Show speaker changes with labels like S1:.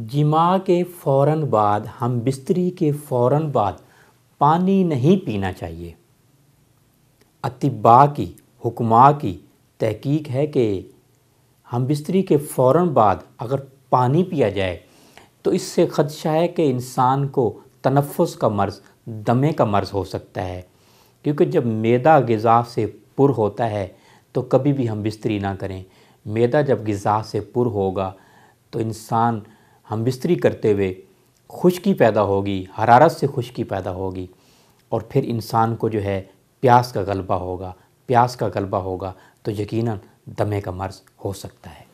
S1: जिमा के फ़ौर बाद हम बिस्तरी के फ़ौर बाद पानी नहीं पीना चाहिए अतिबा की हुक्मा की तहकीक है कि हम बिस्तरी के फ़ौर बाद अगर पानी पिया जाए तो इससे ख़दशा है कि इंसान को तनफ़स का मर्ज़ दमे का मर्ज़ हो सकता है क्योंकि जब मैदा गज़ा से पुर होता है तो कभी भी हम बिस्तरी ना करें मैदा जब गज़ा से पुर होगा तो इंसान ہم بستری کرتے ہوئے خشکی پیدا ہوگی حرارت سے خشکی پیدا ہوگی اور پھر انسان کو جو ہے پیاس کا غلبہ ہوگا پیاس کا غلبہ ہوگا تو یقیناً دمے کا مرض ہو سکتا ہے